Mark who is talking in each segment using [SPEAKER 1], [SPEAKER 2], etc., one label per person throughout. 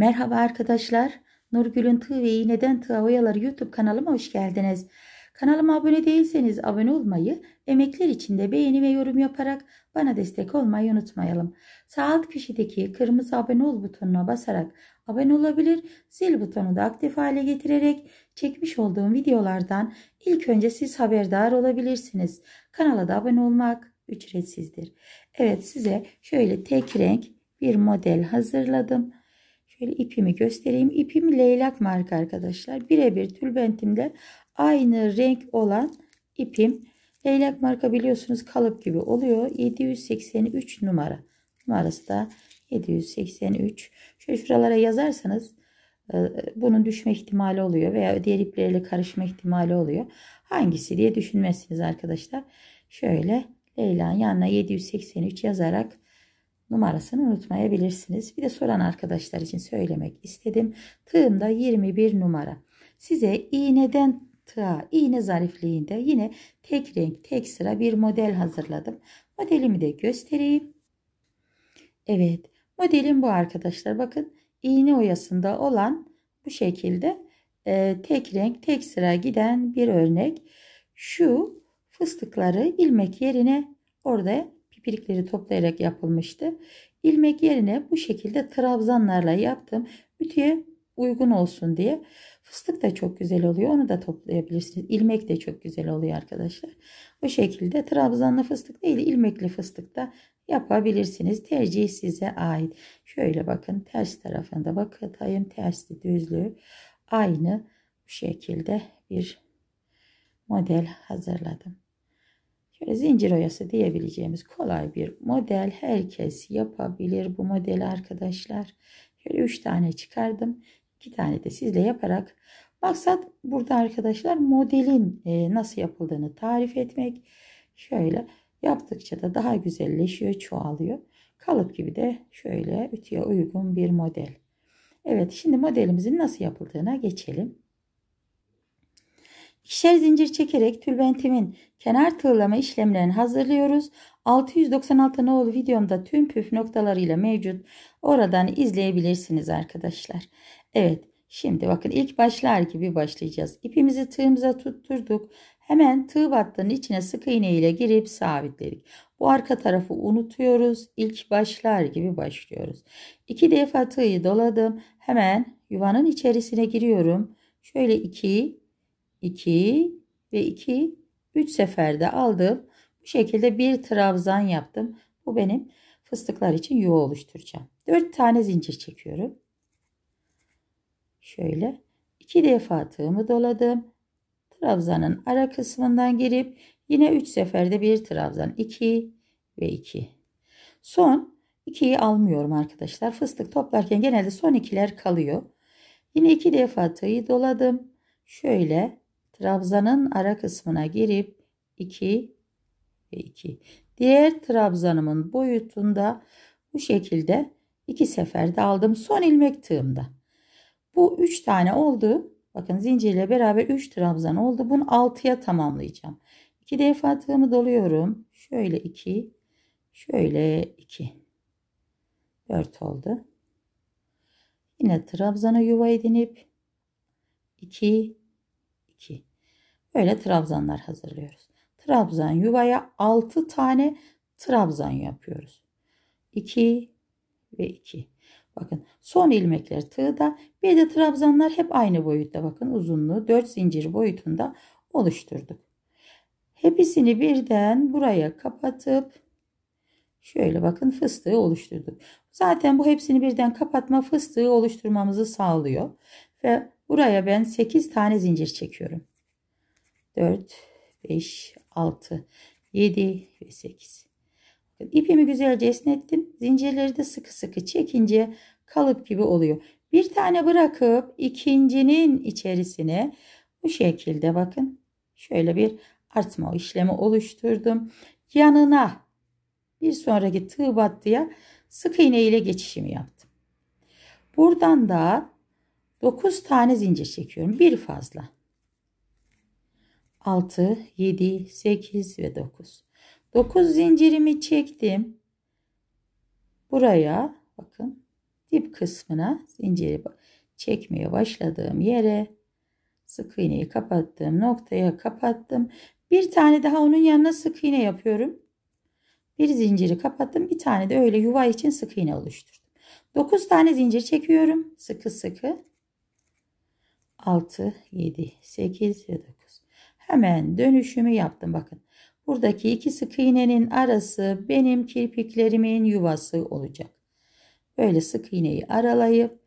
[SPEAKER 1] Merhaba arkadaşlar. Nurgül'ün Tığ ve İğneden Tığ Oyaları YouTube kanalıma hoş geldiniz. Kanalıma abone değilseniz abone olmayı, emekler için de beğeni ve yorum yaparak bana destek olmayı unutmayalım. Sağ alt köşedeki kırmızı abone ol butonuna basarak abone olabilir, zil butonu da aktif hale getirerek çekmiş olduğum videolardan ilk önce siz haberdar olabilirsiniz. Kanala da abone olmak ücretsizdir. Evet size şöyle tek renk bir model hazırladım. Şöyle ipimi göstereyim. İpim leylak marka arkadaşlar. Birebir tülbentimde aynı renk olan ipim. Leylak marka biliyorsunuz kalıp gibi oluyor. 783 numara. Numarası da 783. Şöyle şuralara yazarsanız e, bunun düşme ihtimali oluyor veya diğer iplerle karışma ihtimali oluyor. Hangisi diye düşünmezsiniz arkadaşlar. Şöyle Leyla'nın yanına 783 yazarak numarasını unutmayabilirsiniz. Bir de soran arkadaşlar için söylemek istedim. Tığımda 21 numara. Size iğneden tığa, iğne zarifliğinde yine tek renk, tek sıra bir model hazırladım. Modelimi de göstereyim. Evet, modelim bu arkadaşlar. Bakın iğne oyasında olan bu şekilde e, tek renk, tek sıra giden bir örnek. Şu fıstıkları ilmek yerine orada ipirikleri toplayarak yapılmıştı. İlmek yerine bu şekilde trabzanlarla yaptım. Ütüye uygun olsun diye. Fıstık da çok güzel oluyor. Onu da toplayabilirsiniz. İlmek de çok güzel oluyor arkadaşlar. Bu şekilde trabzanlı fıstık değil ilmekli fıstık da yapabilirsiniz. Tercih size ait. Şöyle bakın ters tarafında bakatayım Tersi düzlü aynı bu şekilde bir model hazırladım. Şöyle zincir oyası diyebileceğimiz kolay bir model. Herkes yapabilir bu modeli arkadaşlar. Şöyle 3 tane çıkardım. 2 tane de sizle yaparak. Maksat burada arkadaşlar modelin e, nasıl yapıldığını tarif etmek. Şöyle yaptıkça da daha güzelleşiyor, çoğalıyor. Kalıp gibi de şöyle ütüye uygun bir model. Evet şimdi modelimizin nasıl yapıldığına geçelim. İkişer zincir çekerek tülbentimin kenar tığlama işlemlerini hazırlıyoruz. 696 nolu videomda tüm püf noktalarıyla mevcut. Oradan izleyebilirsiniz arkadaşlar. Evet şimdi bakın ilk başlar gibi başlayacağız. İpimizi tığımıza tutturduk. Hemen tığ battının içine sık iğne ile girip sabitledik. Bu arka tarafı unutuyoruz. İlk başlar gibi başlıyoruz. İki defa tığı doladım. Hemen yuvanın içerisine giriyorum. Şöyle iki 2 ve 2 3 seferde aldım. Bu şekilde bir trabzan yaptım. Bu benim fıstıklar için yuva oluşturacağım. 4 tane zincir çekiyorum. Şöyle 2 defa tığımı doladım. Trabzanın ara kısmından girip yine 3 seferde bir trabzan 2 ve 2. Son 2'yi almıyorum arkadaşlar. Fıstık toplarken genelde son ikiler kalıyor. Yine 2 defa tığı doladım. Şöyle trabzanın ara kısmına girip 2 ve 2. Diğer trabzanımın boyutunda bu şekilde iki seferde aldım. Son ilmek tığımda. Bu 3 tane oldu. Bakın zincirle beraber 3 trabzan oldu. Bunu 6'ya tamamlayacağım. 2 defa tığımı doluyorum. Şöyle 2, şöyle 2. 4 oldu. Yine trabzana yuva edinip 2 2 Böyle trabzanlar hazırlıyoruz. Trabzan yuvaya 6 tane trabzan yapıyoruz. 2 ve 2. Bakın son ilmekler tığda bir de trabzanlar hep aynı boyutta bakın uzunluğu 4 zincir boyutunda oluşturduk. Hepsini birden buraya kapatıp şöyle bakın fıstığı oluşturduk. Zaten bu hepsini birden kapatma fıstığı oluşturmamızı sağlıyor. Ve buraya ben 8 tane zincir çekiyorum. 4, 5, 6, 7 ve 8. İpimi güzelce esnettim. Zincirleri de sıkı sıkı çekince kalıp gibi oluyor. Bir tane bırakıp ikincinin içerisine bu şekilde bakın. Şöyle bir artma işlemi oluşturdum. Yanına bir sonraki tığ battıya sık iğne ile geçişimi yaptım. Buradan da 9 tane zincir çekiyorum. Bir fazla. 6, 7, 8 ve 9. 9 zincirimi çektim. Buraya bakın dip kısmına zinciri çekmeye başladığım yere sık iğneyi kapattığım noktaya kapattım. Bir tane daha onun yanına sık iğne yapıyorum. Bir zinciri kapattım. Bir tane de öyle yuva için sık iğne oluşturdum. 9 tane zincir çekiyorum. Sıkı sıkı. 6, 7, 8 ve 9. Hemen dönüşümü yaptım bakın. Buradaki ikisi kıynenin arası benim kirpiklerimin yuvası olacak. Böyle sık iğneyi aralayıp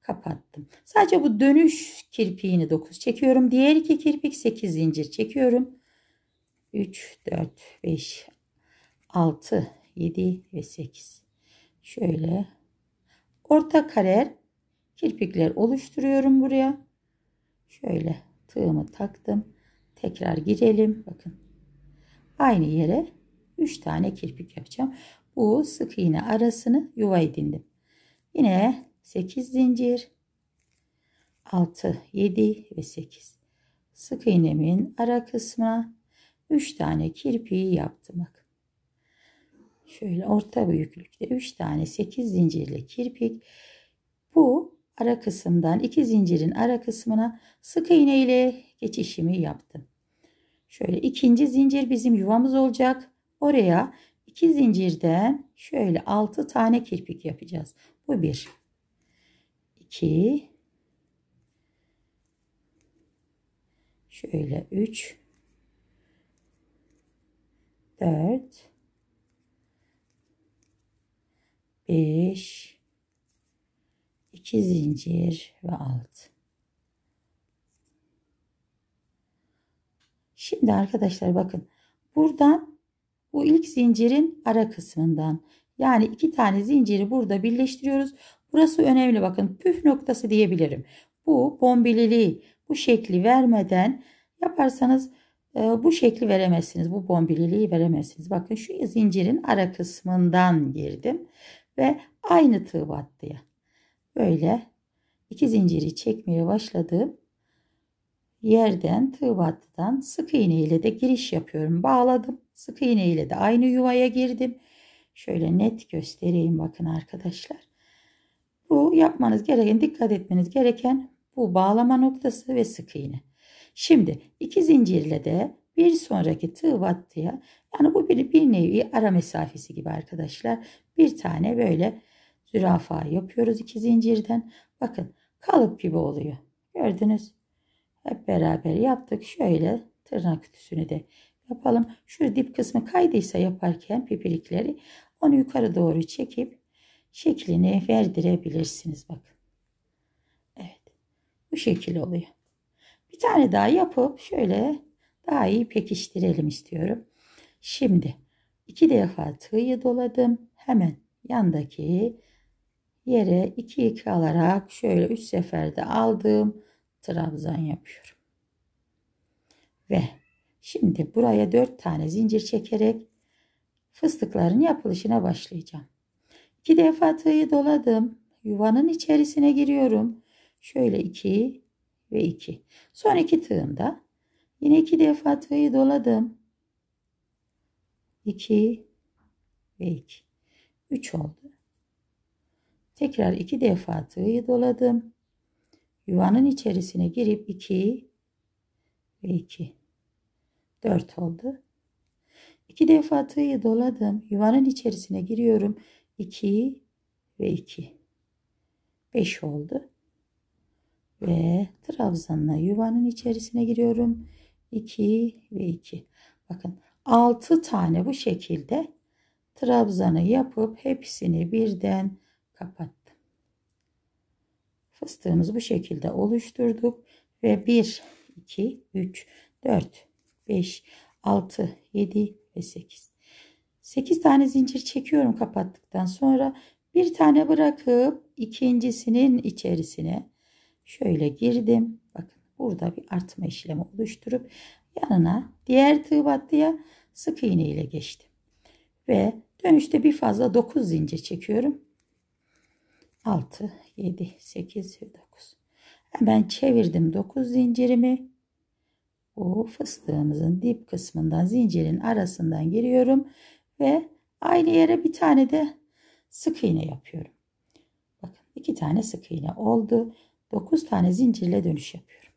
[SPEAKER 1] kapattım. Sadece bu dönüş kirpiğini 9 çekiyorum. Diğer iki kirpik 8 zincir çekiyorum. 3, 4, 5, 6, 7 ve 8. Şöyle orta kare kirpikler oluşturuyorum buraya. Şöyle tığımı taktım. Tekrar girelim. Bakın. Aynı yere 3 tane kirpik yapacağım. Bu sık iğne arasını yuva edindim. Yine 8 zincir. 6, 7 ve 8. Sık iğnemin ara kısmına 3 tane kirpiği yaptım. bak. Şöyle orta büyüklükte 3 tane 8 zincirli kirpik. Bu ara kısımdan 2 zincirin ara kısmına sık iğne ile geçişimi yaptım. Şöyle ikinci zincir bizim yuvamız olacak. Oraya iki zincirden şöyle altı tane kirpik yapacağız. Bu bir. İki. Şöyle üç. Dört. Beş. iki zincir ve altı. Şimdi arkadaşlar bakın buradan bu ilk zincirin ara kısmından yani iki tane zinciri burada birleştiriyoruz. Burası önemli bakın püf noktası diyebilirim. Bu bombililiği bu şekli vermeden yaparsanız e, bu şekli veremezsiniz. Bu bombililiği veremezsiniz. Bakın şu zincirin ara kısmından girdim ve aynı tığ battıya böyle iki zinciri çekmeye başladım yerden tığ battıdan sık iğne ile de giriş yapıyorum. Bağladım. Sık iğne ile de aynı yuvaya girdim. Şöyle net göstereyim bakın arkadaşlar. Bu yapmanız gereken, dikkat etmeniz gereken bu bağlama noktası ve sık iğne. Şimdi iki zincirle de bir sonraki tığ battıya yani bu bir, bir nevi ara mesafesi gibi arkadaşlar. Bir tane böyle zürafa yapıyoruz iki zincirden. Bakın kalıp gibi oluyor. Gördünüz hep beraber yaptık. Şöyle tırnak ütüsünü de yapalım. Şu dip kısmı kaydıysa yaparken pipirikleri onu yukarı doğru çekip şeklini verdirebilirsiniz. Bak, Evet. Bu şekil oluyor. Bir tane daha yapıp şöyle daha iyi pekiştirelim istiyorum. Şimdi iki defa tığı doladım. Hemen yandaki yere iki iki alarak şöyle üç seferde aldım trabzan yapıyorum. Ve şimdi buraya 4 tane zincir çekerek fıstıkların yapılışına başlayacağım. 2 defa tığı doladım. Yuvanın içerisine giriyorum. Şöyle 2 ve 2. Son iki tığımda yine 2 defa tığı doladım. 2 ve 2. 3 oldu. Tekrar 2 defa tığı doladım. Yuvanın içerisine girip 2 ve 2. 4 oldu. 2 defa tığı doladım. Yuvanın içerisine giriyorum. 2 ve 2. 5 oldu. Ve trabzanla yuvanın içerisine giriyorum. 2 ve 2. Bakın 6 tane bu şekilde trabzanı yapıp hepsini birden kapat. Fıstığımızı bu şekilde oluşturduk. Ve 1, 2, 3, 4, 5, 6, 7 ve 8. 8 tane zincir çekiyorum kapattıktan sonra bir tane bırakıp ikincisinin içerisine şöyle girdim. Bakın burada bir artma işlemi oluşturup yanına diğer tığ battıya sık iğne ile geçtim. Ve dönüşte bir fazla 9 zincir çekiyorum. 6 7 8 9 hemen çevirdim 9 zincirimi bu fıstığımızın dip kısmından zincirin arasından giriyorum ve aynı yere bir tane de sık iğne yapıyorum bakın iki tane sık iğne oldu 9 tane zincirle dönüş yapıyorum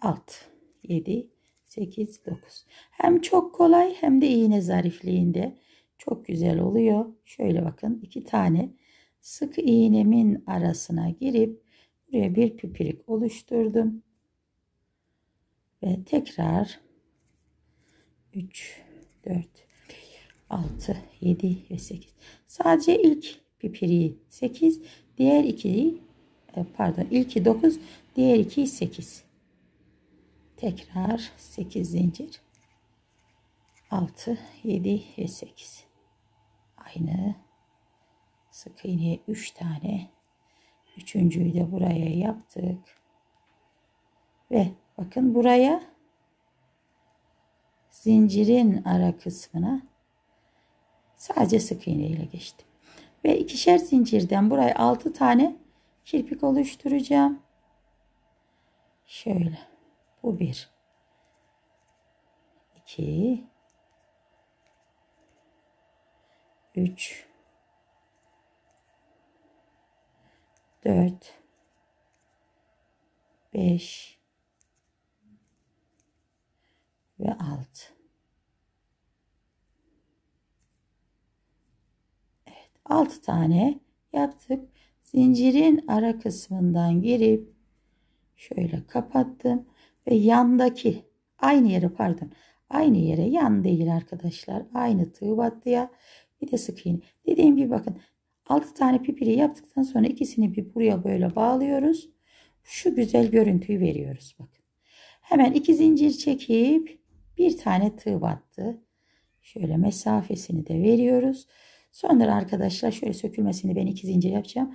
[SPEAKER 1] 6 7 8 9 hem çok kolay hem de iğne zarifliğinde çok güzel oluyor şöyle bakın iki tane sık iğnemin arasına girip buraya bir pipirik oluşturdum. Ve tekrar 3, 4, 6, 7 ve 8. Sadece ilk pipiriği 8, diğer ikiyi e, pardon ilki 9, diğer ikiyi 8. Tekrar 8 zincir. 6, 7 ve 8. Aynı sık iğneye 3 tane üçüncüyü de buraya yaptık ve bakın buraya zincirin ara kısmına sadece sık iğne ile geçtim ve ikişer zincirden buraya 6 tane kirpik oluşturacağım şöyle bu bir 2 3 4 5 ve 6 Evet 6 tane yaptık. Zincirin ara kısmından girip şöyle kapattım ve yandaki aynı yere pardon aynı yere yan değil arkadaşlar aynı tığ battıya bir de sık iğne dediğim gibi bakın 6 tane pipiri yaptıktan sonra ikisini bir buraya böyle bağlıyoruz. Şu güzel görüntüyü veriyoruz. Bakın. Hemen iki zincir çekip bir tane tığ battı. Şöyle mesafesini de veriyoruz. Sonra arkadaşlar şöyle sökülmesini ben iki zincir yapacağım.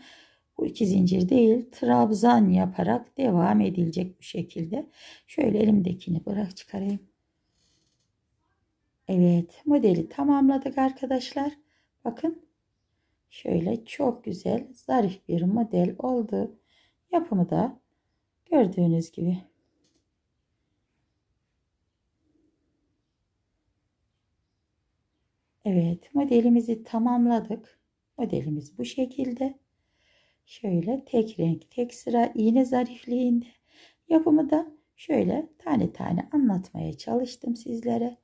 [SPEAKER 1] Bu iki zincir değil trabzan yaparak devam edilecek bu şekilde. Şöyle elimdekini bırak çıkarayım. Evet modeli tamamladık arkadaşlar. Bakın Şöyle çok güzel zarif bir model oldu. Yapımı da gördüğünüz gibi. Evet modelimizi tamamladık. Modelimiz bu şekilde. Şöyle tek renk tek sıra iğne zarifliğinde. Yapımı da şöyle tane tane anlatmaya çalıştım sizlere.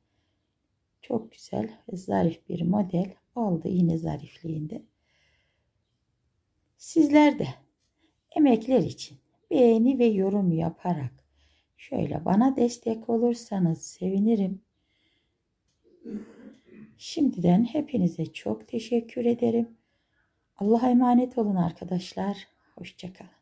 [SPEAKER 1] Çok güzel ve zarif bir model oldu iğne zarifliğinde. Sizler de emekler için beğeni ve yorum yaparak şöyle bana destek olursanız sevinirim. Şimdiden hepinize çok teşekkür ederim. Allah'a emanet olun arkadaşlar. Hoşçakalın.